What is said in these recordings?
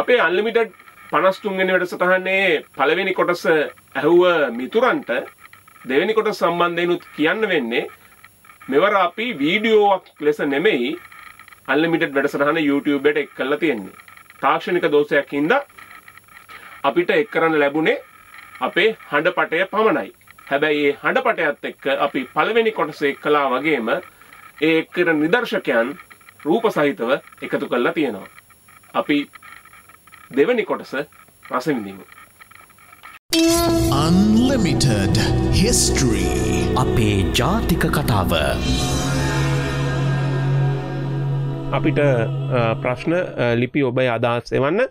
අපේ අල්ලිමිටඩ් පනස්තුන්ගෙන වැඩසටහන්නේ පළවෙනි කොටස ඇහුව මිතුරන්ට දෙවැනි කොට සම්බන්ධයනුත් කියන්න වෙන්නේ මෙවර අපි වීඩියෝක් ලෙස නෙමෙයි අල්ලිමිටඩ් වැඩසටහන YouTube එකට එක් කරලා තියෙන්නේ. තාක්ෂණික දෝෂයක් හින්දා අපිට එක් කරන්න ලැබුණේ අපේ හඬපටය පමණයි. හැබැයි මේ හඬපටයත් එක්ක අපි පළවෙනි කොටසේ කළා වගේම ඒ එක්කන නිදර්ශකයන් රූප සහිතව එකතු කරලා තියෙනවා. අපි දෙවැනි කොටස රසවිඳීම. Unlimited History අපේ ජාතික කතාව අපිට ප්‍රශ්න ලිපි ඔබයි අදහස් එවන්න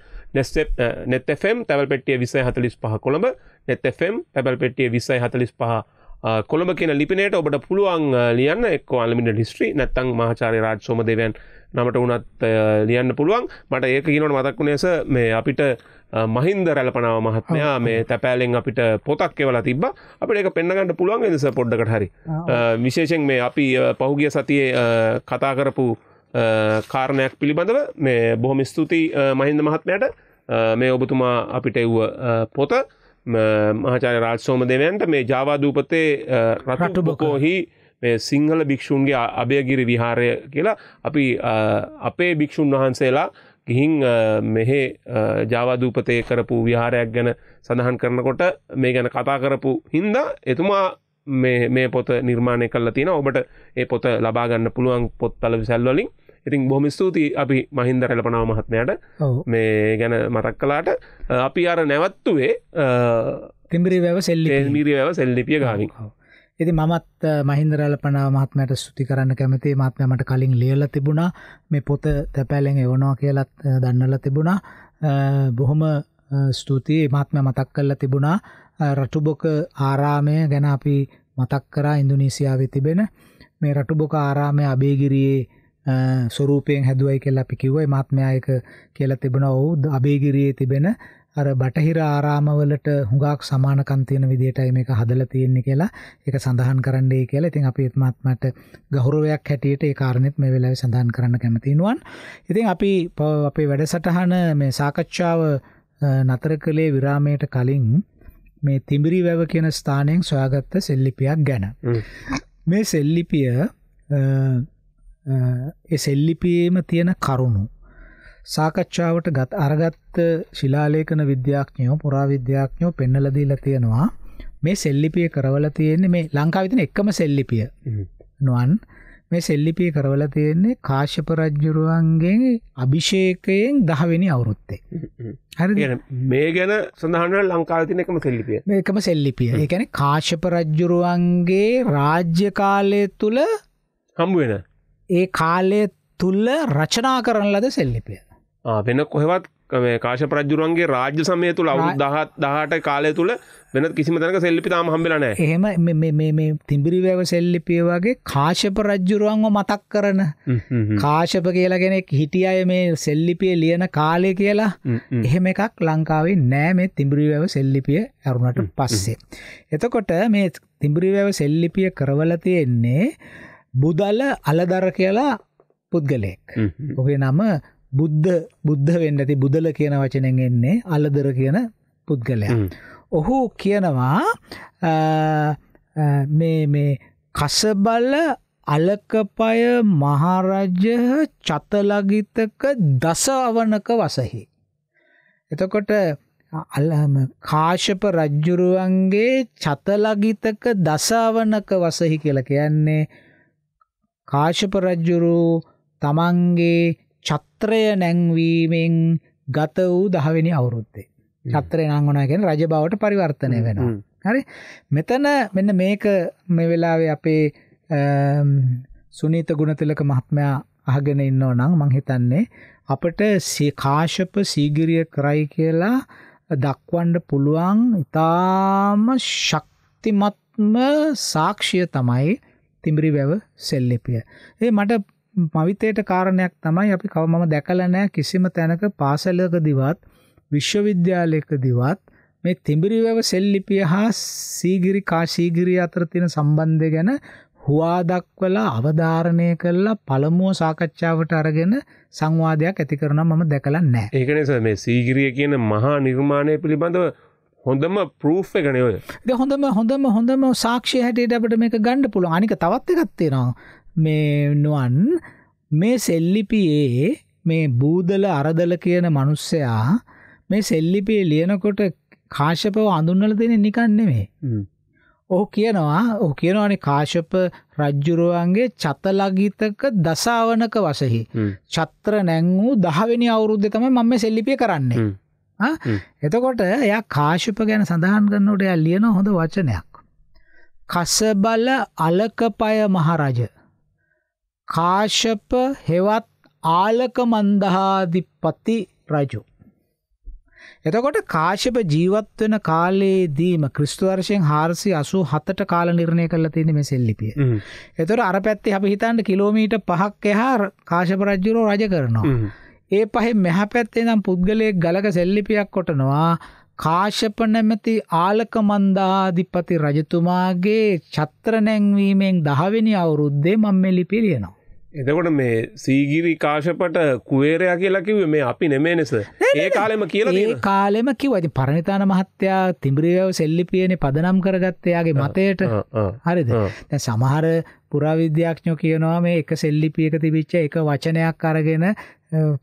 නෙත්තFම් තැවල් පෙටිය විසය හතලිස් පහ කොළඹ නෙත්තFම් පැබල් පෙටිය විසයි හතලිස් පහ කොළඹ කියෙන ලිපිනයට ඔබට පුළුවන් ලියන්න එක් අල්මිට හිස්ට්‍රී නැත්තං මහාචාරය රාජ් සෝමදවන් නමට වනත් ලියන්න පුළුවන් මට ඒක කියනට මතක්ුණේස මේ අපිට මහින්ද රැලපනාව මහත්මයා මේ තැපෑලෙන් අපිට පොතක් එවලා තිබ අපට එක පෙන්න්නගන්නට පුළුවන් නිස පොඩ්ඩකට හරි විශේෂෙන් මේ අපි පහුගිය සතියේ කතා කරපු කාරණයක් පිළිබඳව මේ බොහොම ස්තුතියි මහින්ද මහත්මයට මේ ඔබතුමා අපිට එව්ව පොත මහාචාර රාජසෝම දෙවයන්ට මේ ජාවාදූපතේ රටට බොකෝහි මේ සිංහල භික්‍ෂූන්ගේ අභයගිරි විහාරය කියලා අපි අපේ භික්‍ෂූන් වහන්සේලා ගිහින් මෙහෙ ජාවාදූපතය කරපු විහාරයක් ගැන සඳහන් කරනකොට මේ ගැන කතා කරපු හින්දා එතුමා මේ පොත නිර්මාණය කල්ලා තියෙන ඔබට ඒ පොත ලබාගන්න පුළුවන් පොත්තල විසැල්වලින් ඉතින් බොහොම ස්තුතියි අපි මහින්ද රැලපනාව මහත්මයට මේ ගැන මතක් කලාට අපි අර නැවත්තුවේ තිම්බිරි වැව සෙල්ලි මිරිය වැව සෙල්ලිපිය ගාවින්. ඉති මමත් මහින්දරලපන මහත්මයට සුති කරන්න කැමති මත්මයට කලින් ලියල තිබුණා මේ පොත තැපැලෙන් එවනවා කියලත් දන්නල තිබුණා බොහොම ස්තුතියි මත්ම මතක් කල්ල තිබුණා රටුබොක ආරාමය ගැන අපි මතක් කරා ඉන්දුනීසියාව තිබෙන මේ රටුබොක ආරාමය අබේගිරියේ ස්වරූපයෙන් හැදුවයි කෙල්ලා පිකිවයි මාත්මයායක කියල තිබෙන ඔවු අබේගිරියේ තිබෙන අර බටහිර ආරාමවලට හුඟක් සමානකම් තියෙන විදිහටයි මේක හදලා තියෙන්නේ කියලා ඒක සඳහන් කරන්නයි කියලා. ඉතින් අපි එත්මාත්මට ගෞරවයක් හැටියට ඒ කාරණෙත් මේ වෙලාවේ සඳහන් කරන්න කැමති නුවන්. ඉතින් අපි අපේ වැඩසටහන මේ සාකච්ඡාව නතර කළේ විරාමයට කලින් මේ තිඹිරි වැව කියන ස්ථානයෙන් සොයාගත්ත සෙල්ලිපියක් ගැන. මේ සෙල්ලිපිය ඒ සෙල්ලිපියේම තියෙන කරුණු සාකච්ඡාවට ගත් අරගත්ත ශිලාලේඛන විද්‍යාඥයෝ පුරාවිද්‍යාඥයෝ පෙන්වලා දීලා තියෙනවා මේ සෙල්ලිපිය කරවලා තියෙන්නේ මේ ලංකාවේ තියෙන එකම සෙල්ලිපිය නොවන් මේ සෙල්ලිපිය කරවලා තියෙන්නේ කාශ්‍යප රජුරුවන්ගෙන් අභිෂේකයෙන් 10 වෙනි අවුරුද්දේ. හරිද? මේ ගැන සඳහන් වෙන ලංකාවේ තියෙන එකම සෙල්ලිපිය. මේ එකම සෙල්ලිපිය. ඒ කියන්නේ කාශ්‍යප රජුරුවන්ගේ රාජ්‍ය කාලය තුල හම් වෙන ඒ කාලය තුල රචනා කරන ලද සෙල්ලිපිය. වෙන කොහෙවත් කාශ ප්‍රජුරුවන්ගේ රාජ්‍ය සමය තුළ අවුත් දහත් දහට කාලය තුළ වෙන කිසිම තැනක සෙල්ලිපි තාම හම්බෙලනෑ එහෙම මේ තිඹිරිවැව සෙල්ලිපියවගේ කාශප රජ්ජුරුවන්ව මතක් කරන කාශප කියලගෙනෙක් හිටිය අය මේ සෙල්ලිපිය ලියන කාලය කියලා එහෙම එකක් ලංකාවේ නෑ මේ තිඹිරිවැව සෙල්ලිපිය ඇරුණට පස්සේ. එතකොට මේ තිඹිරිවැව සෙල්ලිපිය කරවල තියෙන්නේ බුදල අලදර කියලා පුද්ගලයෙක්. ඔගේ නම බුද්ධ බුද්ධ වෙන්න ඇති බුදල කියන වචනෙන් එන්නේ අලදර කියන පුද්ගලයා. ඔහු කියනවා මේ මේ කසබල අලකපය මහරජ චතලගිතක දසවනක වසහි. එතකොට අල්ලම කාශප රජ්ජුරුවන්ගේ චතලගිතක දසාවනක වසහි කියලා කියන්නේ කාශප රජ්ජුරු තමන්ගේ චත්‍රය නැංවීමෙන් ගත වූ දහවෙනි අවුරුත්තේ. චත්‍රය නංගුණා කියන්නේ රජ බවට පරිවර්තනය වෙනවා. හරි. මෙතන මෙන්න මේක මේ වෙලාවේ අපේ සුනීත ගුණතිලක මහත්මයා අහගෙන ඉන්නව නම් මං හිතන්නේ අපිට කාශ්‍යප සීගිරිය කරයි කියලා දක්වන්න පුළුවන් ඉතාම ශක්තිමත්ම සාක්ෂිය තමයි තිඹිරිවැව සෙල්ලිපිය. ඒ මට පවිතයට කාරණයක් තමයි අපි කවමම දැකලා නැහැ කිසිම තැනක පාසලකදීවත් විශ්වවිද්‍යාලයකදීවත් මේ තිඹිරිවැව සෙල්ලිපිය හා සීගිරි කාශීගිරි අතර තියෙන සම්බන්ධය ගැන හුවා දක්වලා අවධාරණය කළා පළමුව සාකච්ඡාවට අරගෙන සංවාදයක් ඇති කරනවා මම දැකලා නැහැ. ඒක නිසා මේ සීගිරිය කියන මහා නිර්මාණය පිළිබඳව හොඳම ප්‍රූෆ් එකනේ ඔය. ඉතින් හොඳම හොඳම හොඳම සාක්ෂිය හැටියට අපිට මේක ගන්න පුළුවන්. අනික තවත් එකක් තියෙනවා. මේ නොවන් මේ සෙල්ලිපියේ මේ බූදල අරදල කියන මනුස්සයා මේ සෙල්ලිපිය ලියනකොට කාශ්‍යපව අඳුන්වලා දෙන්නේ නිකන් නෙමෙයි. ඔහු කියනවා ඔහු කියනවානේ කාශ්‍යප රජුරුවන්ගේ චතලගිතක දසාවනක වශෙහි චත්‍ර නැං වූ 10 වෙනි අවුරුද්දේ තමයි මම මේ සෙල්ලිපිය කරන්නේ. ආ එතකොට එයා කාශ්‍යප ගැන සඳහන් කරනකොට එයා ලියන හොඳ වචනයක්. කසබල අලකපය මහරජා කාශප හෙවත් ආලක මන්දහාධිපති රජු. එතකොට කාශප ජීවත් වෙන කාලයේදීම ක්‍රිස්තු වර්ෂයෙන් 487ට කාල නිර්ණය කරලා තියෙන්නේ මේ සෙල්ලිපිය. එතකොට අර පැත්තේ අපි හිතන්න කිලෝමීටර් 5ක් එහා කාශප රජුරෝ රජ කරනවා. ඒ පහෙන් මෙහා පැත්තේ නම් පුද්ගලයෙක් ගලක සෙල්ලිපියක් කොටනවා කාශ්‍යප නැමැති ආලක මන්දාධිපති රජතුමාගේ චත්‍ර නැංවීමෙන් දහවෙනි අවුරුද්දේ මම මේ ලිපි ලියනවා. එතකොට මේ සීගිරි කාශපට කුවේරයා කියලා කිව්වේ මේ අපි නෙමේ නෙස. ඒ කාලෙම කියලා ඒ කාලෙම කිව්වා. ඉතින් පරණිතාන මහත්තයා තිඹිරියව සෙල්ලිපියනේ පදනම් කරගත්තේ යාගේ මතයට. හරිද? දැන් සමහර පුරාවිද්‍යාඥයෝ කියනවා මේ එක සෙල්ලිපියක තිබිච්ච එක වචනයක් අරගෙන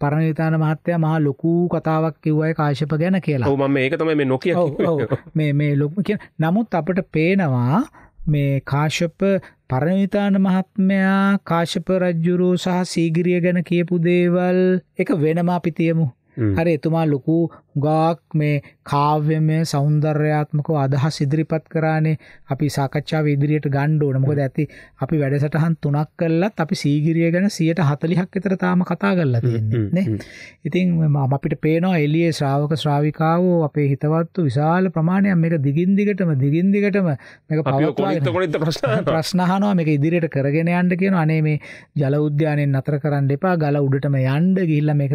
පරණවිතාන මහත්තයා මහා ලොකු කතාවක් කිව්වයි කාශ්‍යප ගැන කියලා. ඔව් මම මේක තමයි මේ නොකිය මේ මේ ලොකු කියන. නමුත් අපිට පේනවා මේ කාශ්‍යප පරණවිතාන මහත්මයා කාශ්‍යප රජුරෝ සහ සීගිරිය ගැන කියපු දේවල් එක වෙනම අපි තියමු. හරි එතුමා ලොකු ගාක් මේ කාව්‍යමය සෞන්දර්යාත්මකව අදහස් ඉදිරිපත් කරානේ අපි සාකච්ඡාව ඉදිරියට ගන්න ඕන. මොකද ඇති අපි වැඩසටහන් තුනක් කළත් අපි සීගිරිය ගැන 140ක් විතර තාම කතා කරලා තියෙන්නේ නේ. ඉතින් මම අපිට පේනවා එළියේ ශ්‍රාවක ශ්‍රාවිකාවෝ අපේ හිතවත්තු විශාල ප්‍රමාණයක් මේක දිගින් දිගටම දිගින් දිගටම මේක පවත්වාගෙන ප්‍රශ්න අහනවා මේක ඉදිරියට කරගෙන යන්න කියනවා. අනේ මේ ජල උද්‍යානයෙන් නතර කරන්න එපා. ගල උඩටම යන්න ගිහිල්ලා මේක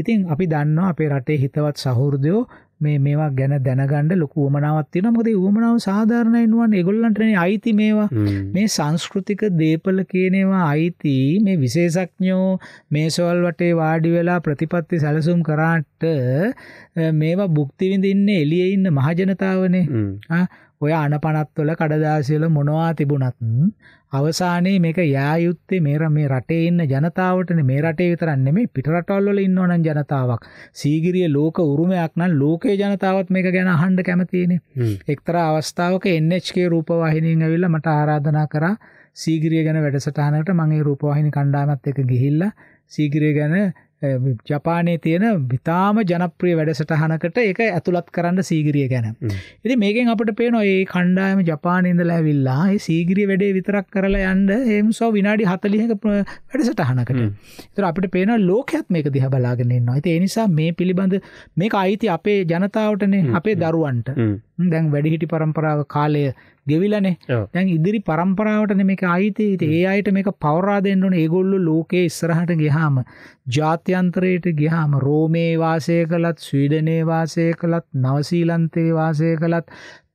ඉතින් අපි දන්නවා අපේ රටේ හිතවත් සහෘදයෝ මේ මේවා ගැන දැනගන්න ලොකු උමනාවක් තියෙනවා. මොකද ඒ උමනාව සාධාරණයි නුවන් ඒගොල්ලන්ටනේ අයිති මේවා. මේ සංස්කෘතික දීපල කියන ඒවා අයිති මේ විශේෂඥෝ මේසවල් වටේ වාඩි වෙලා ප්‍රතිපත්ති සැලසුම් කරාට මේවා භුක්ති විඳින්නේ එළියේ ඉන්න මහජනතාවනේ. ඔය අනපනත්වල කඩදාසිවල මොනවා තිබුණත් අවසානයේ මේක යා යුත්තේ මේ මේ රටේ ඉන්න ජනතාවටනේ මේ රටේ විතරක් නෙමෙයි පිට රටවල් වල ඉන්නවනම් ජනතාවක් සීගිරිය ලෝක උරුමයක් නම් ලෝකෙ අපේ ජනතාවත් මේක ගැන අහන්ඩ කැමතියනේ එක්තර අවස්ථාවක එන්HK රූපවාහිනින් ඇවිල්ල මට ආරාධනා කරා සීගිරිය ගැන වැඩසටානකට මගේ රූපවාහිනි කණ්ඩාමත් එක ගිහිල්ල සීගිරිය ගැන ජපානයේ තියෙන විතාම ජනප්‍රිය වැඩසටහනකට ඒක ඇතුළත් කරන්න සීගිරිය ගැන. ඉති මේකෙන් අපට පේන ඒ කණ්ඩායම ජපානඉඳ ලැවිල්ලා ඒ සීගිරිය වැඩේ විතරක් කරලා යන්න එම් සෝ විනාඩි හතලිහක වැඩසටහනකට තර අපට පේන ලෝකයත් මේක දිහ බලාගෙනන්න අයිති එනිසා මේ පිළිබඳ මේක අයිති අපේ ජනතාවටනේ අපේ දරුවන්ට. දැන් වැඩිහිටි પરම්පරාව කාලය ගෙවිලානේ. දැන් ඉදිරි પરම්පරාවටනේ මේක ආйти. ඒ අයට මේක පවරා දෙන්න ඕනේ. ඒගොල්ලෝ ලෝකයේ ඉස්සරහට ගියාම ජාත්‍යන්තරයට ගියාම රෝමේ වාසය කළත්, ස්වීඩනයේ වාසය කළත්, නවසීලන්තයේ වාසය කළත්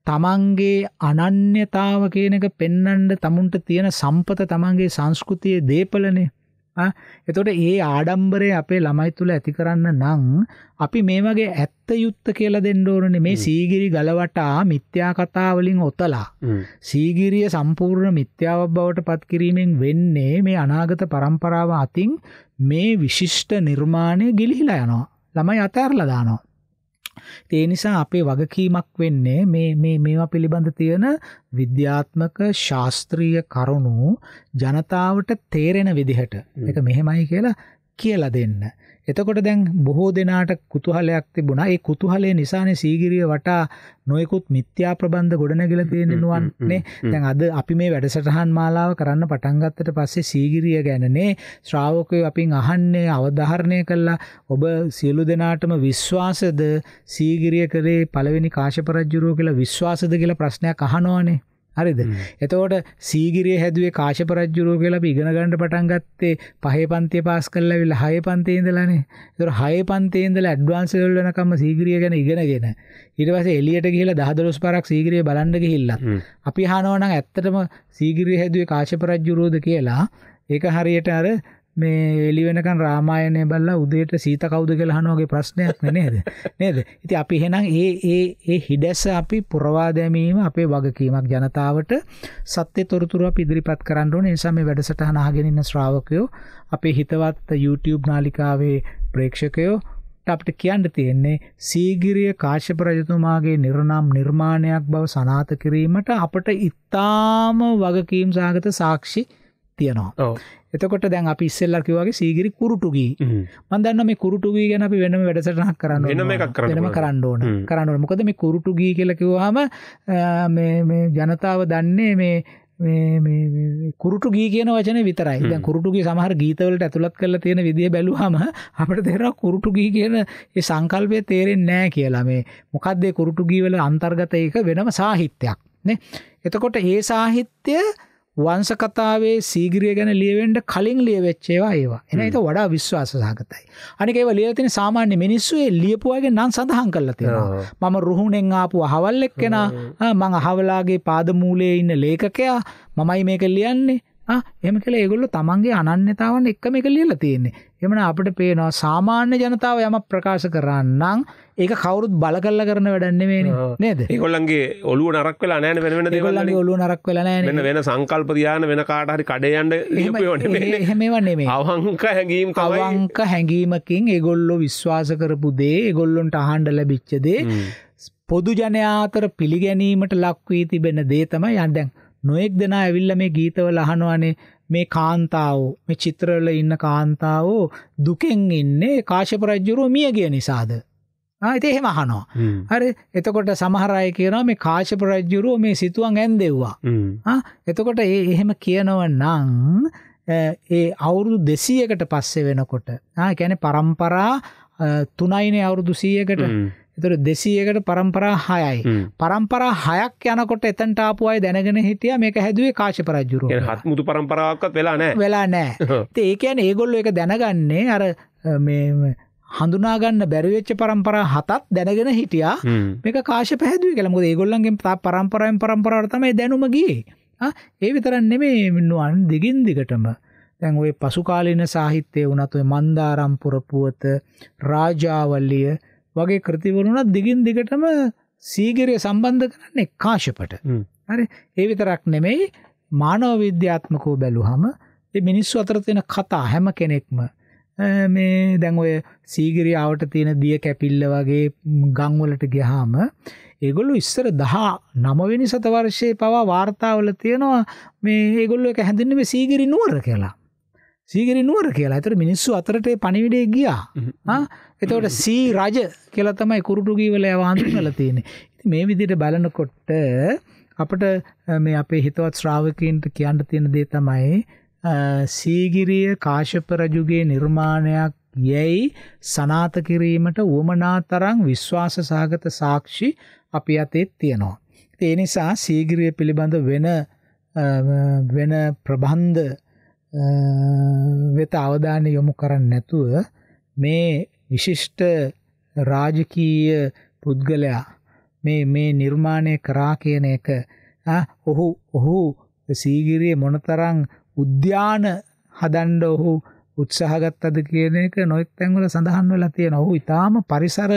තමන්ගේ අනන්‍යතාව කියන එක පෙන්වන්න තමුන්ට තියෙන සම්පත තමන්ගේ සංස්කෘතියේ දීපලනේ. එතකොට ඒ ආඩම්බරය අපේ ළමයි තුළ ඇති කරන්න නම් අපි මේ වගේ ඇත්ත යුත්ත කියලා දෙන්න ඕනේ මේ සීගිරි ගලවටා මිත්‍යා කතා වලින් ඔතලා සීගිරිය සම්පූර්ණ මිත්‍යාව බවට පත් කිරීමෙන් වෙන්නේ මේ අනාගත પરම්පරාව අතින් මේ විශිෂ්ට නිර්මාණය ගිලිහිලා යනවා ළමයි අතහැරලා දානවා ඒ නිසා අපේ වගකීමක් වෙන්නේ මේ මේ මේවා පිළිබඳ තියෙන විද්‍යාත්මක ශාස්ත්‍රීය කරුණු ජනතාවට තේරෙන විදිහට ඒක මෙහෙමයි කියලා කියලා දෙන්න. එතකොට දැන් බොහෝ දෙනාට කුතුහලයක් තිබුණා. ඒ කුතුහලය නිසානේ සීගිරිය වටා නොයෙකුත් මිත්‍යා ප්‍රබන්ධ ගොඩනැගිලා තියෙනනුවන්නේ. දැන් අද අපි මේ වැඩසටහන් මාලාව කරන්න පටන් ගත්තට පස්සේ සීගිරිය ගැනනේ ශ්‍රාවකයෝ අපින් අහන්නේ අවධාරණය කළා. ඔබ සියලු දෙනාටම විශ්වාසද සීගිරිය කරේ පළවෙනි කාශ්‍යප රජුරෝ කියලා විශ්වාසද කියලා ප්‍රශ්නයක් අහනවනේ. හරිද එතකොට සීගිරිය හැදුවේ කාශප රජුරෝ කියලා අපි ඉගෙන ගන්න පටන් ගත්තේ පහේ පන්තිය පාස් කරලා ඇවිල්ලා හයේ පන්තියේ ඉඳලානේ ඒතර හයේ පන්තියේ ඉඳලා ඇඩ්වාන්ස් ලෙවල් වෙනකම්ම සීගිරිය ගැන ඉගෙනගෙන ඊට පස්සේ එළියට ගිහිල්ලා 10 12 පාරක් සීගිරිය බලන්න ගිහිල්ලා අපි අහනවා නම් ඇත්තටම සීගිරිය හැදුවේ කාශප රජුරෝද කියලා ඒක හරියට අර මේ එළි වෙනකන් රාමායනය බලලා උදේට සීත කවුද කියලා අහන වගේ ප්‍රශ්නයක් නේද නේද ඉතින් අපි එහෙනම් ඒ ඒ ඒ හිඩැස අපි පුරවා දැමීම අපේ වගකීමක් ජනතාවට සත්‍ය තොරතුරු අපි ඉදිරිපත් කරන්න ඕනේ ඒ නිසා මේ වැඩසටහන අහගෙන ඉන්න ශ්‍රාවකයෝ අපේ හිතවත් YouTube නාලිකාවේ ප්‍රේක්ෂකයෝ අපට කියන්න තියෙන්නේ සීගිරිය කාශ්‍යප රජතුමාගේ නිර්නම් නිර්මාණයක් බව සනාත කිරීමට අපට ඉතාම වගකීම් සහගත සාක්ෂි තියෙනවා එතකොට දැන් අපි ඉස්සෙල්ලා කිව්වාගේ සීගිරි කුරුටුගී මම දන්නවා මේ කුරුටුගී ගැන අපි වෙනම වැඩසටහනක් කරන්න ඕන වෙනම එකක් කරන්න ඕන කරන්න ඕන මොකද මේ කුරුටුගී කියලා කිව්වහම මේ මේ ජනතාව දන්නේ මේ කුරුටු ගී කියන වචන විතරයි දැන් කුරුටුගේ සමහර ගීතවලට ඇතුළත් කරලා තියෙන විදිය බැලුවාම අපිට තේරෙනවා කුරුටු ගී කියන ඒ සංකල්පය තේරෙන්නේ නැහැ කියලා මේ මොකද්ද ඒ කුරුටු ගී වල අන්තර්ගත ඒක වෙනම සාහිත්‍යයක් නේ එතකොට ඒ සාහිත්‍ය වංශ කතාවේ සීගිරිය ගැන ලියවෙන්න කලින් ලියවෙච්ච ඒවා ඒවා. එන ඒක වඩා විශ්වාස සහගතයි. අනික ඒවා ලියලා තියෙන සාමාන්‍ය මිනිස්සු ඒ ලියපු අයගේ නම් සඳහන් කරලා තියෙනවා. මම රුහුණෙන් ආපු අහවල් එක්කෙනා මම අහවලාගේ පාදමූලයේ ඉන්න ලේඛකයා මමයි මේක ලියන්නේ ආ එහෙම කියලා ඒගොල්ලෝ තමන්ගේ අනන්‍යතාවන් එකම එක ලියලා තියෙන්නේ. එමන අපිට පේනවා සාමාන්‍ය ජනතාව යමක් ප්‍රකාශ කරන්නම් ඒක කවුරුත් බල කරලා කරන වැඩක් නෙමෙයිනේ නේද? ඒගොල්ලන්ගේ ඔළුව නරක් වෙලා නැහැ වෙන වෙන දේවල් වලින් ඔළුව නරක් වෙලා නැහැ වෙන වෙන සංකල්ප තියාන වෙන කාට හරි කඩේ යන්න ලියපුවා නෙමෙයි. එහෙම ඒවා නෙමෙයි. අවංක හැඟීම් තමයි. අවංක හැඟීමකින් ඒගොල්ලෝ විශ්වාස කරපු දේ ඒගොල්ලොන්ට අහන්න ලැබිච්ච දේ පොදු ජනයා අතර පිළිගැනීමට ලක් වී තිබෙන දේ තමයි යන් දැන් නොඑක් දෙනා ඇවිල්ලා මේ ගීතවල අහනවානේ මේ කාන්තාවෝ මේ චිත්‍රවල ඉන්න කාන්තාවෝ දුකෙන් ඉන්නේ කාශ්‍යප රජුරෝ මිය ගිය නිසාද ආයිතේ එහෙම අහනවා. හරි. එතකොට සමහර අය කියනවා මේ කාශ්‍යප රජුරෝ මේ සිතුවන් ඇන්දෙව්වා. ආ එතකොට ඒ එහෙම කියනව නම් ඒ අවුරුදු 200කට පස්සේ වෙනකොට ආ කියන්නේ પરම්පරා තුනයිනේ අවුරුදු 100කට එතර දෙසීයකට පරම්පරා හයයි පරම්පරා හයක් යනකොට එතන්ට ආපුයි දැනගෙන හිටිය මේක හැදුවේ කාශ පරජ්ජුරු හත්මුතු පරම්පරාවක්ත් වෙලා නෑ වෙලා නෑ ඒකයන් ඒගොල්ලො එක දැනගන්නේ අර හඳුනාගන්න බැරිවෙච්ච පරම්පරා හතත් දැනගෙන හිටියා මේක කාශ පැහැදුව කළමුද ඒගොල්ලන්ගේ තා පරම්පරයෙන් පරම්පරාවර්තමයි දැනුමගේ ඒ විතරන් නෙමේ මෙන්නුවන් දිගින් දිගටම දැන් ඔය පසුකාලීන සාහිත්‍යය වනත් ඔය මන්දාරම් පුරපුවත රාජාවල්ලිය වගේ කෘතිවලුණත් දිගින් දිගටම සීගිරය සම්බන්ධ කරන්නේ කාශපට. හරි ඒ විතරක් නෙමෙයි මානව විද්‍යාත්මකව බැලුවහම මේ මිනිස්සු අතර තියෙන කතා හැම කෙනෙක්ම මේ දැන් ඔය සීගිරියාවට තියෙන දිය කැපිල්ල වගේ ගම් වලට ගියාම ඒගොල්ලෝ ඉස්සර 19 වෙනි සතවර්ෂයේ පවා වාර්තාවල තියෙනවා මේ ඒගොල්ලෝ එක හැඳින්නුවේ සීගිරි නුවර කියලා. සීගිරි නුවර කියලා. ඒතර මිනිස්සු අතරට පණිවිඩේ ගියා. ආ එතකොට සී රජ කියලා තමයි කුරුටුගී වල වහඳුන්වලා තියෙන්නේ. ඉතින් මේ විදිහට බලනකොට අපිට මේ අපේ හිතවත් ශ්‍රාවකයන්ට කියන්න තියෙන දේ තමයි සීගිරිය කාශ්‍යප රජුගේ නිර්මාණයක් යැයි සනාත කිරීමට වමනා තරම් විශ්වාස සහගත සාක්ෂි අපි අතේ තියෙනවා. ඒ නිසා සීගිරිය පිළිබඳ වෙන වෙන ප්‍රබන්ධ වෙත අවධානය යොමු කරන්නේ නැතුව මේ විශිෂ්ට රාජකීය පුද්ගලයා මේ මේ නිර්මාණය කරා කියන එක ඔහු ඔහු සීගිරියේ මොනතරම් උද්‍යාන හදන්න ඔහු උත්සාහ ගත්තද කියන එක නොයෙක් තැන්වල සඳහන් වෙලා තියෙනවා. ඔහු ඊටාම පරිසර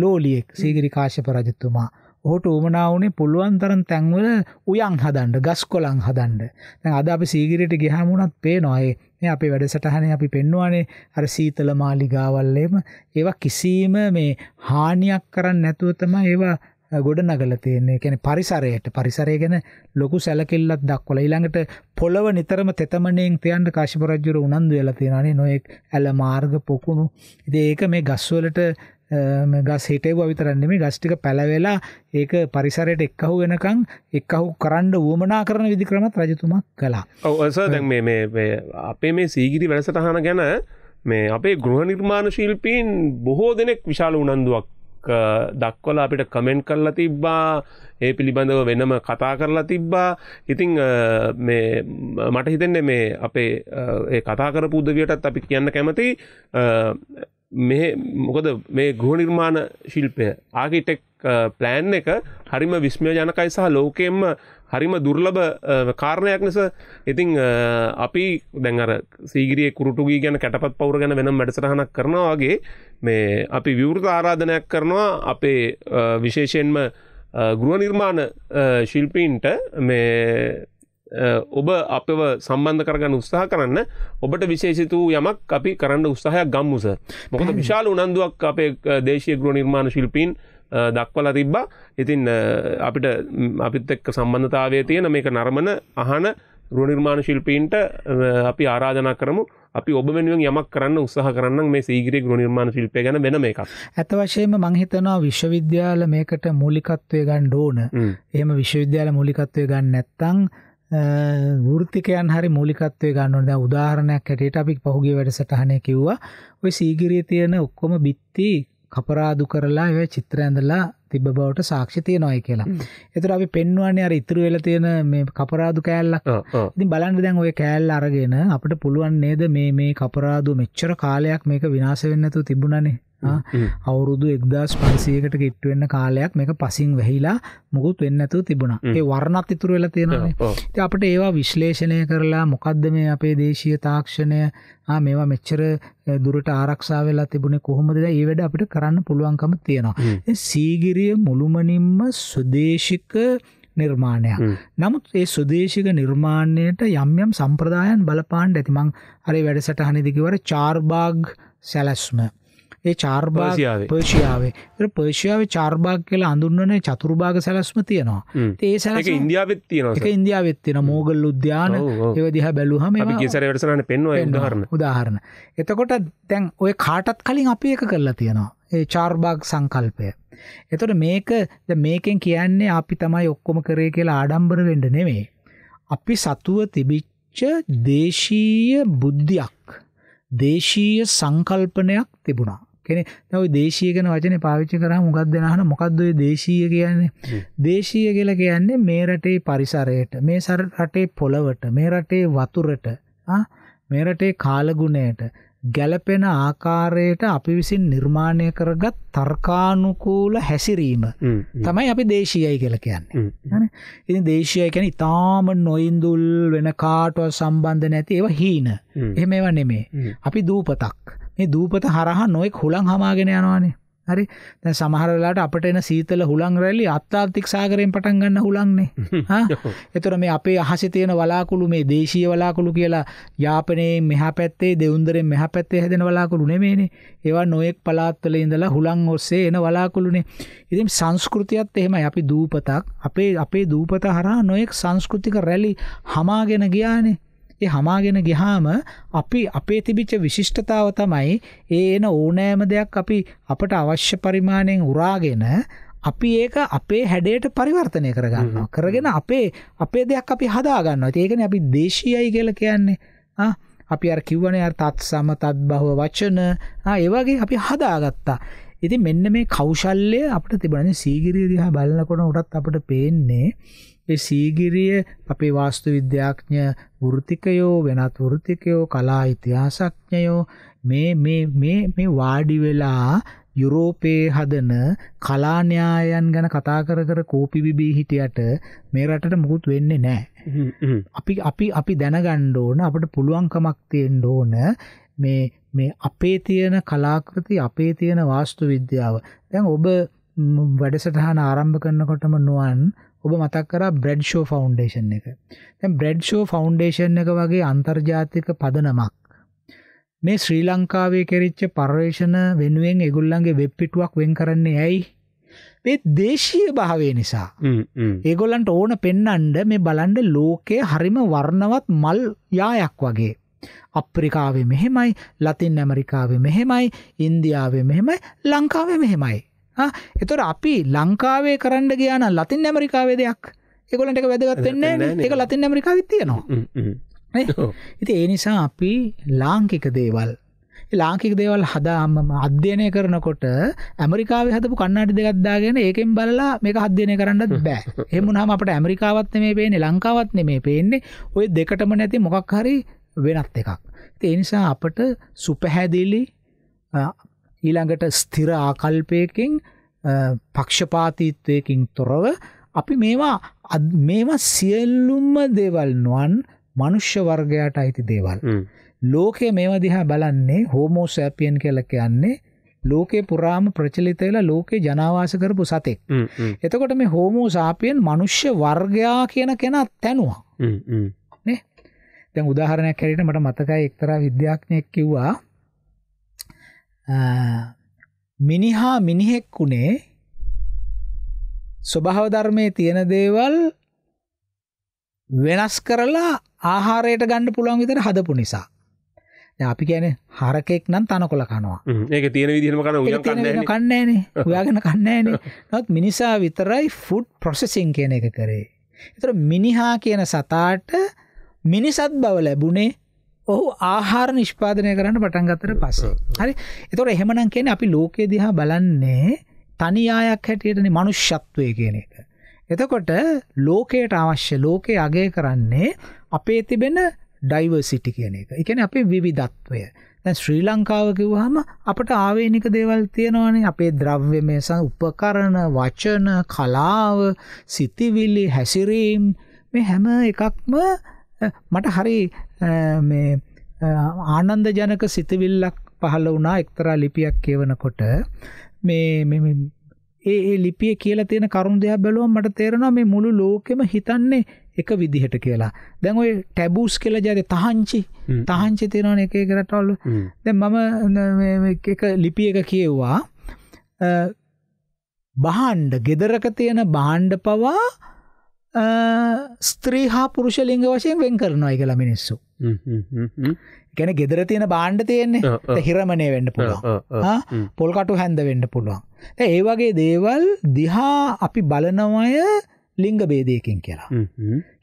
ලෝලියෙක් සීගිරි කාශ්‍යප රජතුමා. ඔහුට උමනා වුණේ පුළුවන් තරම් තැන්වල උයන් හදන්න ගස් කොළන් හදන්න. දැන් අද අපි සීගිරියට ගියාම උනත් පේනවා ඒ මේ අපේ වැඩසටහනේ අපි පෙන්වන්නේ අර සීතල මාලිගාවල් එහෙම ඒවා කිසිම මේ හානියක් කරන්නේ නැතුව තමයි ඒවා ගොඩනගලා තියෙන්නේ. ඒ කියන්නේ පරිසරයට පරිසරය ගැන ලොකු සැලකිල්ලක් දක්වලා ඊළඟට පොළව නිතරම තෙතමනෙන් තියන්න කාශ්‍යප රජුර උනන්දු වෙලා තියෙනවානේ නොඑක් ඇල මාර්ග පොකුණු. ඉතින් ඒක මේ ගස්වලට ගස් හිටෙව්වා විතරක් නෙමෙයි ගස් ටික පැලවෙලා ඒක පරිසරයට එක්කහු වෙනකන් එක්කහු කරන්න වුවමනා කරන විදිහක්‍රමත් රජතුමා කළා. ඔව් සර් දැන් මේ මේ අපේ මේ සීගිරි වැඩසටහන ගැන මේ අපේ ගෘහ නිර්මාණ ශිල්පීන් බොහෝ දෙනෙක් විශාල උනන්දුවක් දක්වල අපිට කමෙන්ට් කරලා තිබ්බා ඒ පිළිබඳව වෙනම කතා කරලා තිබ්බා ඉතිං මට හිතෙන්නේ මේ අපේ කතා කරපු උදවියටත් අපි කියන්න කැමති මෙ මොකද මේ ගෘහ නිර්මාණ ශිල්පය ආගිටෙක් ප්ලෑන් එක හරිම විශ්මයජනකයි සහ ලෝකෙම්ම හරිම දුර්ලභ කාරණයක් නිස ඉතිං අපි දැඟර සීගරිය කුරුටුගී ගැන කැටපත් පවර ගැන වෙනම් වැඩසටහනක් කරනවාගේ මේ අපි විවෘත ආරාධනයක් කරනවා අපේ විශේෂයෙන්ම ගෘහ නිර්මාණ ශිල්පීන්ට මේ ඔබ අපව සම්බන්ධ කරගන්න උත්සාහ කරන්න ඔබට විශේෂිත වූ යමක් අපි කරන්න උත්සාහයක් ගම්මුස මොකද විශාල උනන්දුවක් අපේ දේශය ගෘ නිර්මාණ ශිල්පීන් දක්වල තිබ්බා ඉතින් අපිට අපිත් එක්ක සම්බන්ධතාවය තියෙන මේක නර්මන අහන ගෘනිර්මාණ ශිල්පීන්ට අපි ආරාධනා කරමු අපි ඔබ වෙනුවෙන් යමක් කරන්න උත්සාහ කරන්න මේ සීගිරි ගෘනිර්මාණ ශිල්පය ගැන වෙන මේකක්. ඇත්ත වශයෙන්ම මං හිතනවා විශ්වවිද්‍යාල මේකට මූලිකත්වය ගන්න ඕන. එහෙම විශ්වවිද්‍යාල මූලිකත්වය ගන්න නැත්නම් වෘත්තිකයන් හරි මූලිකත්වය ගන්නවන දැන් උදාහරණයක් හැටියට අපි පහුගිය වැඩසටහනේ කිව්වා ওই සීගිරියේ තියෙන ඔක්කොම බිත්ති කපරාදු කරලා ඒ චිත්‍ර ඇඳලා තිබ්බ බවට සාක්ෂි තියෙනවායි කියලා. ඒතර අපි පෙන්වන්නේ අර ඉතුරු වෙලා තියෙන මේ කපරාදු කෑල්ලක්. ඉතින් බලන්න දැන් ওই කෑල්ල අරගෙන අපිට පුළුවන් නේද මේ මේ කපරාදු මෙච්චර කාලයක් මේක විනාශ වෙන්නේ නැතුව තිබුණානේ. අවුරුදු එක්දස් පන්සයකට කිට්ටුවෙන්න කාලයක් මේක පසින් වෙහිලා මුකුත් වෙන්නතු තිබුණ ඒ වරණත් ඉතුර වෙලා තියෙනවා අපට ඒවා විශ්ලේෂණය කරලා මොකක්ද මේ අපේ දේශීය තාක්ෂණය මේවා මෙච්චර දුරට ආරක්ෂා වෙලා තිබුණේ කොහොමද ඒ වැඩ අපිට කරන්න පුළුවන්කම තියෙනවා සීගිරිය මුළුමනින්ම සුදේශික නිර්මාණයක් නමුත් ඒ සුදේශික නිර්මාණයට යම් යම් සම්ප්‍රදායන් බලපාන්න ඇතිමං හරි වැඩසටහනිදිකිවර චාර්භාග් සැලැස්ම ඒ චාර්භාග පර්ෂියාවේ පර්ෂියාව චාර්භාග කියලා අඳුන්නන චතුර්භාග සැලස්ම තියෙනවා ඒ සැක ඉන්දියාවත් තියෙන එක ඉන්දියාවත් තියෙන මෝගල් උද්‍යාන ඒව දිහ බැලුහම ගෙසරවැසරන පෙන්ව උදාහරන උදාහරණ එතකොට දැන් ඔය කාටත් කලින් අපි එක කරලා තියෙනවා ඒ චාර්භාග සංකල්පය එතොට මේක මේකෙන් කියන්නේ අපි තමයි ඔක්කොම කරේ කියලා ආඩම්බර වෙන්ඩ නෙමේ අපි සතුව තිබිච්ච දේශීය බුද්ධියක් දේශීය සංකල්පනයක් තිබුණා කෙනෙක්. දැන් ওই දේශීය කියන වචනේ පාවිච්චි කරාම මොකක්ද වෙනහන මොකද්ද ওই දේශීය කියන්නේ? දේශීය කියලා කියන්නේ මේ රටේ පරිසරයට, මේ රටේ පොළවට, මේ රටේ වතුරට, මේ රටේ කාලගුණයට ගැළපෙන ආකාරයට අපි විසින් නිර්මාණය කරගත් තර්කානුකූල හැසිරීම තමයි අපි දේශීයයි කියලා කියන්නේ. හරි. ඉතින් දේශීයයි කියන්නේ ඊටාම නොඉඳුල් වෙන කාටවත් සම්බන්ධ නැති ඒවා හීන. එහෙම ඒවා නෙමෙයි. අපි දූපතක්. මේ දූපත හරහා නොයෙක් හුලං හමාගෙන යනවානේ. හරි. දැන් සමහර වෙලාවට අපිට එන සීතල හුලං රැලි අත්ලාන්තික සාගරයෙන් පටන් ගන්න හුලංනේ. හා. ඒතර මේ අපේ අහසේ තියෙන වලාකුළු මේ දේශීය වලාකුළු කියලා යාපනයේ මෙහා පැත්තේ දෙවුන්දරෙන් මෙහා පැත්තේ හැදෙන වලාකුළු නෙමෙයිනේ. ඒවා නොයෙක් පළාත්වල ඉඳලා හුලං ඔස්සේ එන වලාකුළුනේ. ඉතින් සංස්කෘතියත් එහෙමයි. අපි දූපතක් අපේ අපේ දූපත හරහා නොයෙක් සංස්කෘතික රැලි හමාගෙන ගියානේ. ඒ හමාගෙන ගිහාම අපි අපේ තිබිච්ච විශිෂ්ටතාව තමයි ඒ එන ඕනෑම දෙයක් අපි අපට අවශ්‍ය පරිමාණයෙන් උරාගෙන අපි ඒක අපේ හැඩයට පරිවර්තනය කරගන්නවා කරගෙන අපේ අපේ දෙයක් අපි හදාගන්නවා ඒකන අපි දේශීයයි කියල කියන්නේ අපි අර කිව්වනේ අර තත් සම තත් බහව වචන ඒවගේ අපි හදාගත්තා ඉති මෙන්න මේ කෞශල්ලය අපට තිබන සීගිරිය දිහා බලන්නකොට උටත් අපට පේන්නේ ඒ සීගිරිය අපේ වාස්තු විද්‍යාඥ වෘත්තිකයෝ වෙනත් වෘත්තිකයෝ කලා ඉතිහාසඥයෝ මේ මේ මේ මේ වාඩි වෙලා යුරෝපයේ හදන කලා න්‍යායයන් ගැන කතා කර කර කෝපි බිබී හිටියට මේ රටට මුකුත් වෙන්නේ නැහැ. අපි අපි අපි දැනගන්න ඕන අපිට පුළුවන්කමක් තියෙන්න ඕන මේ මේ අපේ තියෙන කලාකෘති අපේ තියෙන වාස්තු විද්‍යාව. දැන් ඔබ වැඩසටහන ආරම්භ කරනකොටම නුවන් ඔබ මතක් කරා බ්‍රෙඩ් ෂෝ ෆවුන්ඩේෂන් එක. දැන් බ්‍රෙඩ් ෂෝ ෆවුන්ඩේෂන් එක වගේ අන්තර්ජාතික පදනමක් මේ ශ්‍රී ලංකාවේ කෙරිච්ච පර්යේෂණ වෙනුවෙන් ඒගොල්ලන්ගේ වෙබ් පිටුවක් වෙන් කරන්නේ ඇයි? මේ දේශීය භාවය නිසා. ඒගොල්ලන්ට ඕන පෙන්වන්න මේ බලන්න ලෝකයේ හරිම වර්ණවත් මල් යායක් වගේ. අප්‍රිකාවේ මෙහෙමයි, ලතින් ඇමරිකාවේ මෙහෙමයි, ඉන්දියාවේ මෙහෙමයි, ලංකාවේ මෙහෙමයි. එතොට අපි ලංකාවේ කරන්න ගයාන ලතින් ඇමරිකාවේ දෙයක් එකොලට එක වැදගත් වෙන්න එක ලතින් ඇමරිකාවි තියෙනවා ඉති ඒ නිසා අපි ලාංකික දේවල් ලාංකික දේවල් හදාම අධ්‍යයනය කරනකොට ඇමරිකාව හතපු කන්නාටි දෙගත්දාගෙන ඒකෙන් බලලා මේක අධ්‍යයනය කරන්නත් බෑ එමුණහම අපට ඇමරිකාවත් මේ පේන්නේ ලංකාවත් මේ පේන්නේ ඔය දෙකටම නැති මොකක් හරි වෙනත් එකක්. ඒ නිසා අපට සුපහැදිලි ඊළඟට ස්ථිර ආකල්පයකින් පක්ෂපාතීත්වයකින් තොරව අපි මේවා මේවා සියල්ලුම්ම දේවල් නොවන් මනුෂ්‍ය වර්ගයට අයිති දේවල්. ලෝකයේ මේවා දිහා බලන්නේ හෝමෝ සෑපියන් කියලා කියන්නේ ලෝකේ පුරාම ප්‍රචලිත වෙලා ලෝකේ ජනාවාස කරපු සතෙක්. එතකොට මේ හෝමෝ සාපියන් මනුෂ්‍ය වර්ගයා කියන කෙනා තැනුවා. නේ? දැන් උදාහරණයක් හැටියට මට මතකයි එක්තරා විද්‍යාඥයෙක් කිව්වා මිනිහා මිනිහෙක් උනේ ස්වභාව ධර්මයේ තියෙන දේවල් වෙනස් කරලා ආහාරයට ගන්න පුළුවන් විතර හදපු නිසා. දැන් අපි කියන්නේ හරකෙක් නම් තනකොළ කනවා. ඒක තියෙන විදිහම කන උයන් කන්නේ නැහැ. කන්නේ නැහැ. උයාගෙන කන්නේ නැහැ. නමුත් මිනිසා විතරයි ෆුඩ් ප්‍රොසෙසින් කියන එක කරේ. ඒතර මිනිහා කියන සතාට මිනිසත් බව ලැබුණේ ඔහු ආහාර නිෂ්පාදනය කරන්න පටන් ගත්තට පස්සේ. හරි. ඒතකොට එහෙමනම් කියන්නේ අපි ලෝකයේ දිහා බලන්නේ තනි ආයක් හැටියටනේ මනුෂ්‍යත්වය කියන එක. එතකොට ලෝකයට අවශ්‍ය ලෝකයේ අගය කරන්නේ අපේ තිබෙන ඩයිවර්සිටි කියන එක. ඒ කියන්නේ අපේ විවිධත්වය. දැන් ශ්‍රී ලංකාව කිව්වහම අපට ආවේනික දේවල් තියෙනවානේ. අපේ ද්‍රව්‍යමය උපකරණ, වචන, කලාව, සිතිවිලි, හැසිරීම් මේ හැම එකක්ම මට හරි මේ ආනන්දජනක සිතවිල්ලක් පහළ වුණා එක්තරා ලිපියක් කියවනකොට මේ ඒ ඒ ලිපිය කියලා තියෙන කරුණු දෙයක් බැලුවම මට තේරෙනවා මේ මුළු ලෝකෙම හිතන්නේ එක විදිහට කියලා. දැන් ওই ටැබූස් කියලා ජාති තහංචි තහංචි තියෙනවනේ එක එක රටවල. දැන් මම එක ලිපියක කියුවා බහාණ්ඩ, gedaraක තියෙන බහාණ්ඩ පවා ස්ත්‍රී හා පුරුෂ ලිංග වශයෙන් වෙන් කරනවා කියලා මිනිස්සු. ගැන ගෙදර තියෙන බාණ්ඩ තියෙන්නේ හිරමණය වෙන්න පුළුවන් පොල්කටු හැන්ද වෙන්න පුළුවන් ඒ වගේ දේවල් දිහා අපි බලනවය ලිංග බේදයකින් කියලා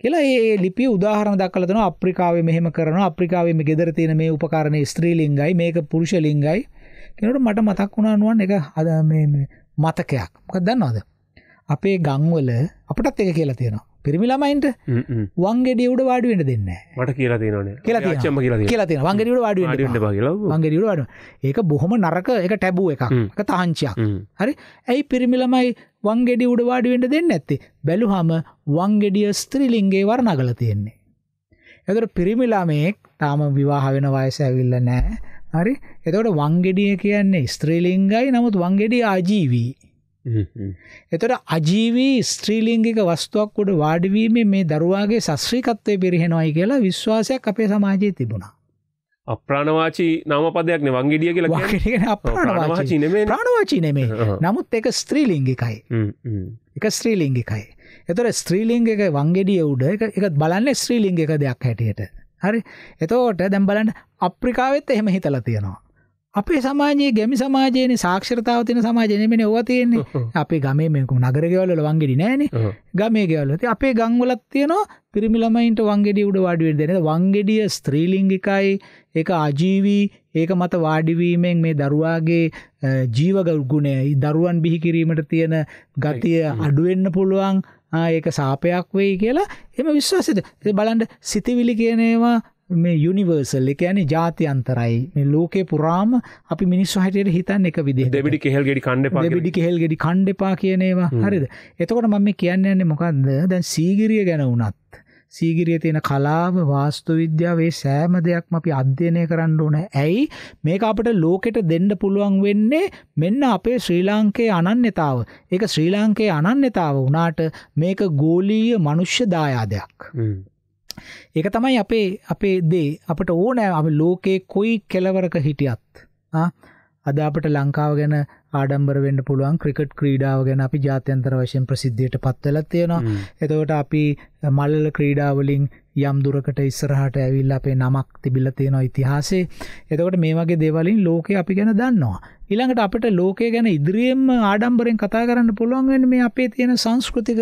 කියලා ඒ ලිපි උදාහරණ දක්කලතන අප්‍රිකාවේ මෙහෙම කරන අප්‍රිකාවේම ගෙදර තියෙන මේ උපකාරණය ස්ත්‍රී ලිංගයි මේක පුරුෂ ලිංගයි කෙනට මට මතක් වුණා නුවන් එක අද මතකයක් මොකක් දන්නවද අපේ ගංවල අපටත් එක කියලා තියෙනවා පිරිමිලාමයින්ට වන්ගෙඩ උඩ වාඩුවෙන්ට දෙන්න මට කියලා තියන කියලා වන්ගෙඩියට වාඩුව වන්ගෙඩියට වඩ ඒක බොහොම නරක එක ටැබූ එකක් තහංචයක් හරි ඇයි පිරිමිලමයි වන්ගෙඩි උඩ වාඩුවෙන්ට දෙන්න ඇත්තේ බැලු හම වන්ගෙඩිය ස්ත්‍රීලින්ගේ වරණගල තියෙන්නේ එතට පිරිමිලාමෙක් තාම විවාහ වෙන වයස ඇවිල්ල නෑ හරි එතවට වංගෙඩිය කියන්නේ ස්ත්‍රීලිංගයි නමුත් වංගෙඩිය ආජීවී එතකොට අජීවී ස්ත්‍රීලිංගික වස්තුවක් උඩ වාඩි මේ දරුවාගේ ශස්ත්‍රීකත්වය පිරිහෙනවයි කියලා විශ්වාසයක් අපේ සමාජයේ තිබුණා. අප්‍රාණවාචී නාමපදයක්නේ වංගෙඩිය කියලා කියන්නේ. අප්‍රාණවාචී නෙමෙයි. ප්‍රාණවාචී නෙමෙයි. නමුත් ඒක ස්ත්‍රීලිංගිකයි. ඒක ස්ත්‍රීලිංගිකයි. එතකොට ස්ත්‍රීලිංගික වංගෙඩිය උඩ ඒක ඒක බලන්නේ ස්ත්‍රීලිංගික දෙයක් හැටියට. හරි. එතකොට දැන් බලන්න අප්‍රිකාවෙත් එහෙම හිතලා තියෙනවා. අපේ සමාජයේ ගැමි සමාජයේනේ සාක්ෂරතාව තියෙන සමාජය නෙමෙයිනේ ඕවා තියෙන්නේ. අපේ ගමේ මේ නගර ගෙවල් වල වංගෙඩි නැහනේ. ගමේ ගෙවල් වල. අපේ ගම් වලත් තියෙනවා පිරිමි ළමයින්ට වංගෙඩි උඩ වාඩි වෙන්න දෙන්නේ. වංගෙඩිය ස්ත්‍රීලිංගිකයි, ඒක ආජීවී, ඒක මත වාඩි වීමෙන් මේ දරුවාගේ ජීව ගුණය, දරුවන් බිහි කිරීමට තියෙන ගතිය අඩු වෙන්න පුළුවන්. ඒක සාපයක් වෙයි කියලා එම විශ්වාසද බලන්ඩ සිතිවිලි කියනේවා මේ යුනිවර්සල් එක යන ජාති අන්තරයි මේ ලෝකේ පුරාම අපි මිනිස්සු හටයට හිතන් එක විදි දෙබිඩි කෙල් ගෙඩි කණ්ඩ ෙඩි කෙල් ගෙඩි කණ්ඩපා කියනවා හරිද එතකොට මම කියන්න යන්නේ මොකක්ද දැන් සීගිරිය ගැන වනත් සීගිරිය තියෙන කලාව වාස්තු විද්‍යාවේ සෑම දෙයක්ම අපි අධ්‍යයනය කරන්න ඕන ඇයි මේක අපට ලෝකෙට දෙන්න පුළුවන් වෙන්නේ මෙන්න අපේ ශ්‍රී ලාංකයේ අනන්‍යතාව ඒක ශ්‍රී ලාංකයේ අනන්‍යතාව වනාට මේක ගෝලීය මනුෂ්‍ය දායාදයක් ඒක තමයි අපේ අපේ දේ අපට ඕනෑ අප ලෝකයේ කොයි කෙලවරක හිටියත් අද අපට ලංකාව ගැන ආඩම්බර වෙන්න පුළුවන් ක්‍රිකට් ක්‍රීඩාව ගැන අපි ජාත්‍යන්තර වශයෙන් ප්‍රසිද්ධියට පත්වෙලත් තියෙනවා එතවට අපි මල්ල ක්‍රීඩාවලින් යම් දුරකට ඉස්සරහට ඇවිල් අපේ නමක් තිබිල තියෙනවා ඉතිහාසේ එතකට මේ වගේ දෙවලින් ලෝකය අපි ගැන දන්නවා ඊළඟට අපිට ලෝකය ගැන ඉදිරියෙන්ම ආඩම්බරෙන් කතා කරන්න පුළුවන් වෙන්නේ මේ අපේ තියෙන සංස්කෘතික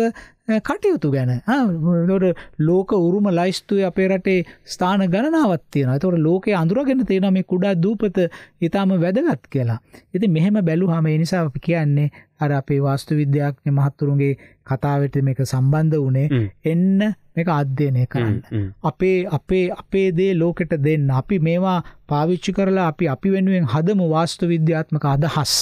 කටයුතු ගැන. ආ ඒතකොට ලෝක උරුම ලයිස්තුවේ අපේ රටේ ස්ථාන ගණනාවක් තියෙනවා. ඒතකොට ලෝකයේ අඳුරගෙන තියෙනවා මේ කුඩා දූපත ඊටාම වැදගත් කියලා. ඉතින් මෙහෙම බැලුවාම ඒ නිසා අපි කියන්නේ අර අපේ වාස්තු විද්‍යාඥ මහත්තුරුන්ගේ කතාවට මේක සම්බන්ධ වුණේ එන්න මේක අධ්‍යයනය කරන්න. අපේ අපේ අපේ දේ ලෝකෙට දෙන්න. අපි මේවා පාවිච්චි කරලා අපි අපි වෙනුවෙන් හදමු වාස්තු විද්‍යාත්මක අදහස්.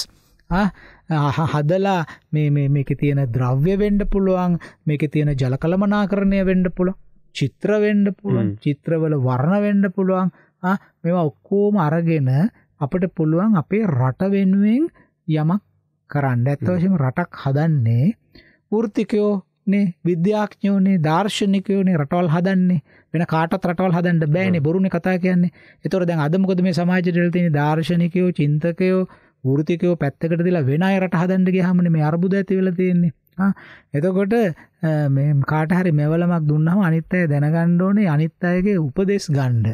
හදලා මේ මේ මේකේ තියෙන ද්‍රව්‍ය වෙන්න පුළුවන්, මේකේ තියෙන ජල කළමනාකරණය වෙන්න පුළුවන්, චිත්‍ර වෙන්න පුළුවන්, චිත්‍රවල වර්ණ වෙන්න පුළුවන්. මේවා ඔක්කොම අරගෙන අපිට පුළුවන් අපේ රට වෙනුවෙන් යමක් කරන්න. ඇත්ත වශයෙන්ම රටක් හදන්නේ වෘත්තිකයෝ නේ විද්‍යාඥයෝනේ දාර්ශනිකයෝනේ රටවල් හදන්නේ වෙන කාටවත් රටවල් හදන්න බෑනේ බොරුනේ කතා කියන්නේ. ඒතොර දැන් අද මොකද මේ සමාජයට දෙලා තියෙන්නේ දාර්ශනිකයෝ චින්තකයෝ වෘතිකයෝ පැත්තකට දාලා වෙන අය රට හදන්න ගියාමනේ මේ අරුබුද ඇති වෙලා තියෙන්නේ. එතකොට මේ කාට හරි මෙවලමක් දුන්නම අනිත් අය දැනගන්න ඕනේ අනිත් අයගේ උපදෙස් ගන්න.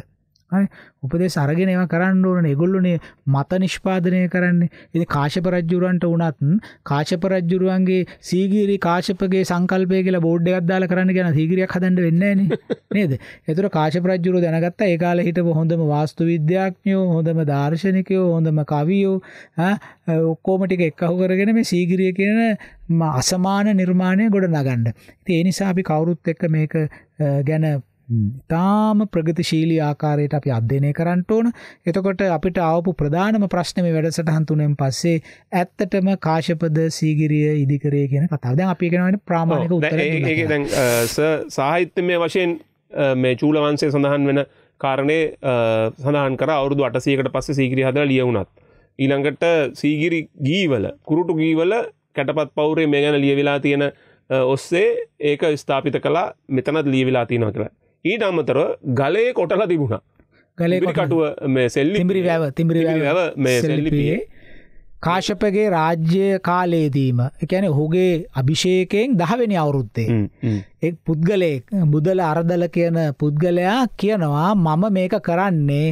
උපදේ සරගෙන ඒවා කරන්න ඕන ඒගොල්ලෝනේ මත නිෂ්පාදනය කරන්නේ. ඉතින් කාශ්‍යප රජුරන්ට වුණත් කාශ්‍යප රජුරුවන්ගේ සීගිරි කාශ්‍යපගේ සංකල්පය කියලා බෝඩ් එකක් දාලා කරන්න කියන සීගිරියක් හදන්න වෙන්නේ නේද? ඒතර කාශ්‍යප රජුරුව දැනගත්තා ඒ කාලේ හිටපු හොඳම වාස්තු විද්‍යාඥයෝ, හොඳම දාර්ශනිකයෝ, හොඳම කවියෝ ඔක්කොම ටික එක්කහු කරගෙන මේ සීගිරිය කියන අසමාන නිර්මාණය ගොඩනගන්න. ඉතින් ඒ නිසා අපි කවුරුත් එක්ක මේක ගැන ඉතාම ප්‍රගතිශීලී ආකාරයට අපි අධ්‍යයනය කරන්න ඕන. එතකොට අපිට ආවපු ප්‍රධානම ප්‍රශ්නේ මේ වැඩසටහන් තුනෙන් පස්සේ ඇත්තටම කාශපද සීගිරිය ඉදිකරේ කියන කතාව. දැන් අපි කියනවානේ ප්‍රාමාණික උත්තරය. ඒක දැන් සාහිත්‍යමය වශයෙන් මේ චූලවංශයේ සඳහන් වෙන කාරණේ සඳහන් කර අවුරුදු 800කට පස්සේ සීගිරිය හදලා ලියුණත් ඊළඟට සීගිරි ගීවල කුරුටු ගීවල කැටපත් පවුරේ මේ ගැන ලියවිලා තියෙන ඔස්සේ ඒක ස්ථාපිත කළා මෙතනත් ලියවිලා තියෙනවා කියලා. ඊට අමතර ගලේ කොටලා තිබුණා ගලේකටුව මේ සෙල්ලිිරි වැව තිබරි වැව මේ සෙල්ලිපියේ කාශපගේ රාජ්‍ය කාලයේදීම එකැන හුගේ අභිෂේකයෙන් දහවෙනි අවුරුත්තේ එක් පුද්ගලයෙක් බුදල අරදල කියන පුද්ගලයා කියනවා මම මේක කරන්නේ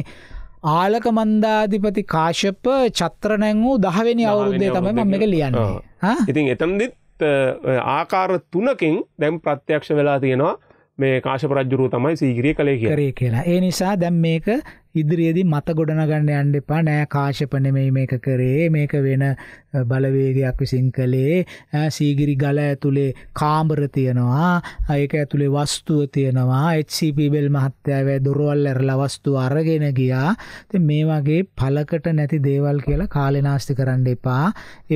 ආලක මන්දාධිපති කාශප චත්‍රනැං වූ දහවෙනි අවුරුද්දේ තම මම එක ලියන්න ඉතින් එතන්දිත් ආකාර තුනකින් දැම් ප්‍රත්‍යක්ෂ වෙලා තියෙනවා මේ කාශපරජ්ජුරුව තමයි සීග්‍රිය කළේ කරේ කියලා ඒ නිසා දැම් මේක ඉදිරියේදී මත ගොඩනගන්න යන්න එපා නෑ කාශ්‍යප නෙමෙයි මේක කරේ මේක වෙන බලවේගයක් විසින් කළේ සීගිරි ගල ඇතුලේ කාමර තියෙනවා ඒක ඇතුලේ වස්තුව තියෙනවා HCP බෙල් මහත්තයා වේ දොරවල් ඇරලා වස්තුව අරගෙන ගියා ඉතින් මේ වගේ පළකට නැති දේවල් කියලා කාලේ නාස්ති කරන්න එපා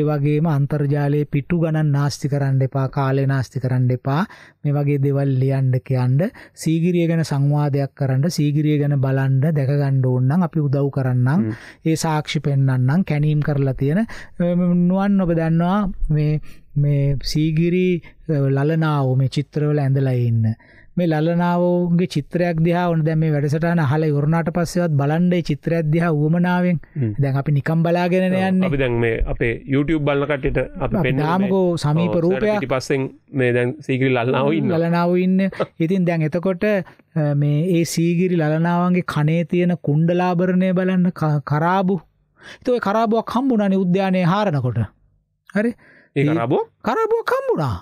ඒ වගේම අන්තර්ජාලයේ පිටු ගණන් නාස්ති කරන්න එපා කාලේ නාස්ති කරන්න එපා මේ වගේ දේවල් ලියන්න කියන්න සීගිරිය ගැන සංවාදයක් කරන්න සීගිරිය ගැන බලන්න දැක ගණ්ඩ ඕන්නම් අපි උදව් කරන්නම් ඒ සාක්ෂි පෙන්න්නන්නම් කැනීම් කරලා තියෙන නුවන් ඔබ දන්නවා මේ මේ සීගිරි ලලනාව මේ චිත්‍රවල ඇඳලා ඉන්න මේ ලලනාවෝගේ චිත්‍රයක් දිහා ඕන දැන් මේ වැඩසටහන අහලා ඉවරනාට පස්සේවත් බලන්නේ චිත්‍රයක් දිහා උවමනාවෙන් දැන් අපි නිකම් බලාගෙන යන්නේ අපි දැන් මේ අපේ YouTube බලන කට්ටියට අපි පෙන්නාමකෝ සමීප රූපයක් ඊට පස්සෙන් මේ දැන් සීගිරි ලලනාව ඉන්න ලලනාව ඉන්න ඉතින් දැන් එතකොට මේ ඒ සීගිරි ලලනාවන්ගේ කනේ තියෙන කුණ්ඩලාභරණය බලන්න කරාබු ඉතින් ඔය කරාබුවක් හම්බුණානේ උද්‍යානයේ හාරනකොට හරි ඒ කරාබුව කරාබුවක් හම්බුණා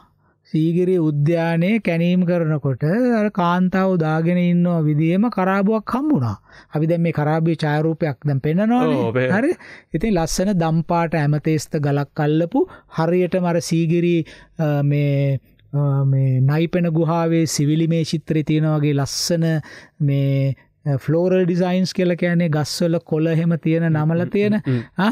සීගිරිය උද්‍යානයේ කැණීම් කරනකොට අර කාන්තාව දාගෙන ඉන්නව විදියෙම කරාබුවක් හම්බුණා. අපි දැන් මේ කරාබුවේ ඡායාරූපයක් දැන් පෙන්නනවානේ. හරි. ඉතින් ලස්සන දම්පාට ඇමතේස්ත ගලක් අල්ලපු හරියටම අර සීගිරි මේ මේ නයිපෙන ගුහාවේ සිවිලි මේ චිත්‍රය තියෙන වගේ ලස්සන මේ ෆලෝරල් ඩිසයින්ස් කියල කියන්නේ ගස්වල කොල හෙම තියෙන නමල තියෙන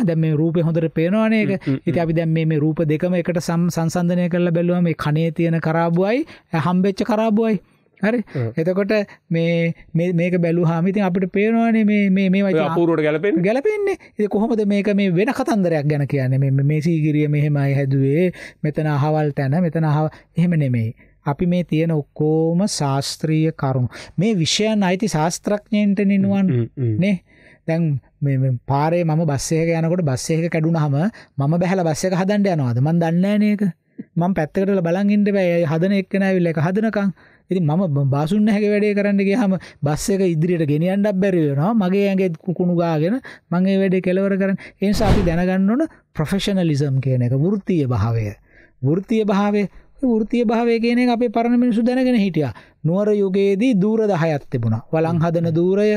දැ මේ රූප හොඳට පේනවානයක ඉති අපි දැම් මේ රූප දෙකම එකට සම් සංසන්ධනය කරලා බැලුව මේ කනේ තියෙන කරාබුවයි හම්බෙච්ච කරාබුවයි හරි එතකොට මේ මේක බැලු හාමිතින් අපට පේනවානේ මේ මේ පූරුවට ගැලපෙන් ගැලපෙන්නේ ඒ කොහොමද මේක මේ වෙන කතන්දරයක් ගැන කියන්නේ මේ සීගිරිය මෙහෙමයි හැදුවේ මෙතන අහවල් තැන මෙතන අහ එහෙම නෙමෙයි අපි මේ තියෙන ඔක්කෝම ශාස්ත්‍රීය කරුණු. මේ විෂයන් අයිති ශාස්ත්‍රඥයන්ට නිනුවන් නේ. දැන් මේ පාරේ මම බස් එකක යනකොට බස් එකක කැඩුනහම මම බැහැලා බස් එක හදන්න යනවාද? මන් දන්නේ නෑනේ මම පැත්තකට බලන් ඉන්න බෑ. හදන එක්කන ඇවිල්ලා එක හදනකම්. ඉතින් මම බාසුන් නැහැගේ වැඩේ කරන්න ගියාම බස් එක ඉදිරියට ගෙනියන්නත් බැරි වෙනවා. මගේ ඇඟේ කුණු ගාගෙන මම මේ වැඩේ කෙලවර කරන්න. ඒ නිසා අපි දැනගන්න ඕන ප්‍රොෆෙෂනලිසම් කියන එක වෘත්තීය භාවය. වෘත්තීය භාවය වෘත්තීය භාවය කියන එක අපේ පරණ මිනිස්සු දැනගෙන හිටියා. නුවර යුගයේදී දූර 10ක් තිබුණා. වළං හදන දූරය,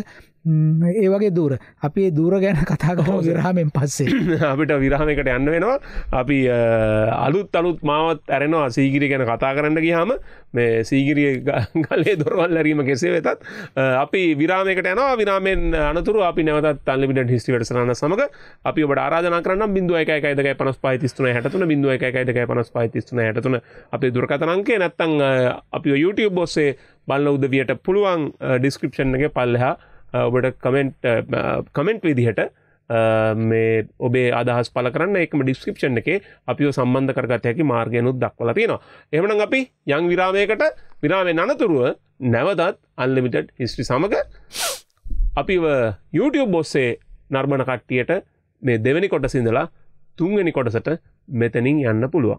ඒ වගේ දූර අපි දූර ගැන කතාකම විරහමෙන් පස්සේ අපිට විරහමකට යන්න වෙනවා අපි අලුත් අලුත් මාවත් ඇරෙනවා සීගිරි ගැන කතා කරන්න ගිහාම මේ සීගිරිය ගලේ දොරවල් ලැරීම කෙසේ වෙතත් අපි විරාමයකට යනවා විරාමෙන් අනතුරු අපි නැවතත් අල්ලිමිට හිස්ටි වැඩසනන්න සමඟ අපි ඔබට ආරාධන කරන්න බින්දුව එකයිදක පනස් පයිතිස්තුන හැටතුන බින්දුව එකයිදක පනස් පයිතිස්තුන හැටතුන අපේ දුරකතනංකේ නැත්තං අපි YouTube බොස්සේ බල්ල උදවියට පුළුවන් ඩිස්ක්‍රපෂන්ගේ පල්ලහා ඔබට කමෙන්ට් කමෙන්ට් විදිහට මේ ඔබේ අදහස් පල කරන්න එකම ඩිස්ක්‍රපෂන් එක අපිෝ සම්බන්ධ කරගත හැකි මාර්ගයනුත් දක්වල තියෙනවා එමන අපි යං විරාමයකට විරාමය නනතුරුව නැවදත් අල්ලිමිටඩ් හිස්ට්‍රි සමඟ අපි YouTube බොස්සේ නර්මණ කට්ටියට මේ දෙවැනි කොට සිඳලා තුන්වැනි කොටසට මෙතනින් යන්න පුළුවන්